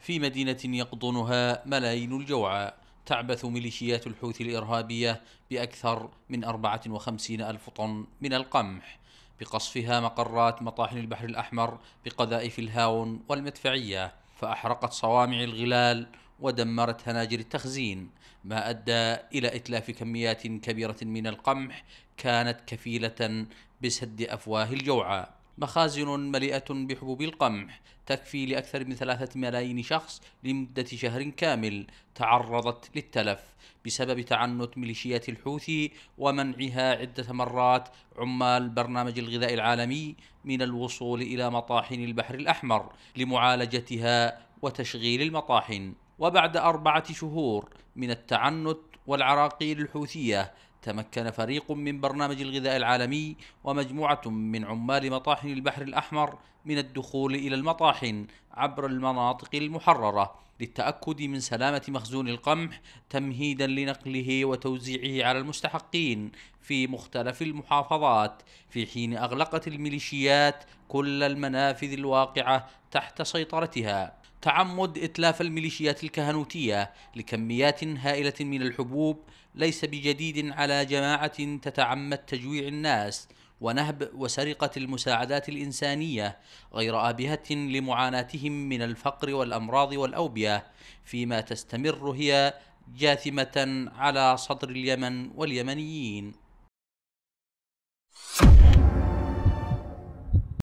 في مدينة يقطنها ملايين الجوعى تعبث ميليشيات الحوثي الإرهابية بأكثر من 54 ألف طن من القمح بقصفها مقرات مطاحن البحر الأحمر بقذائف الهاون والمدفعية فأحرقت صوامع الغلال ودمرت هناجر التخزين ما أدى إلى إتلاف كميات كبيرة من القمح كانت كفيلة بسد أفواه الجوعى مخازن مليئة بحبوب القمح تكفي لأكثر من ثلاثة ملايين شخص لمدة شهر كامل تعرضت للتلف بسبب تعنت ميليشيات الحوثي ومنعها عدة مرات عمال برنامج الغذاء العالمي من الوصول إلى مطاحن البحر الأحمر لمعالجتها وتشغيل المطاحن وبعد أربعة شهور من التعنت والعراقيل الحوثية تمكن فريق من برنامج الغذاء العالمي ومجموعة من عمال مطاحن البحر الأحمر من الدخول إلى المطاحن عبر المناطق المحررة للتأكد من سلامة مخزون القمح تمهيدا لنقله وتوزيعه على المستحقين في مختلف المحافظات في حين أغلقت الميليشيات كل المنافذ الواقعة تحت سيطرتها تعمد إتلاف الميليشيات الكهنوتية لكميات هائلة من الحبوب ليس بجديد على جماعة تتعمد تجويع الناس ونهب وسرقة المساعدات الإنسانية غير آبهة لمعاناتهم من الفقر والأمراض والأوبية فيما تستمر هي جاثمة على صدر اليمن واليمنيين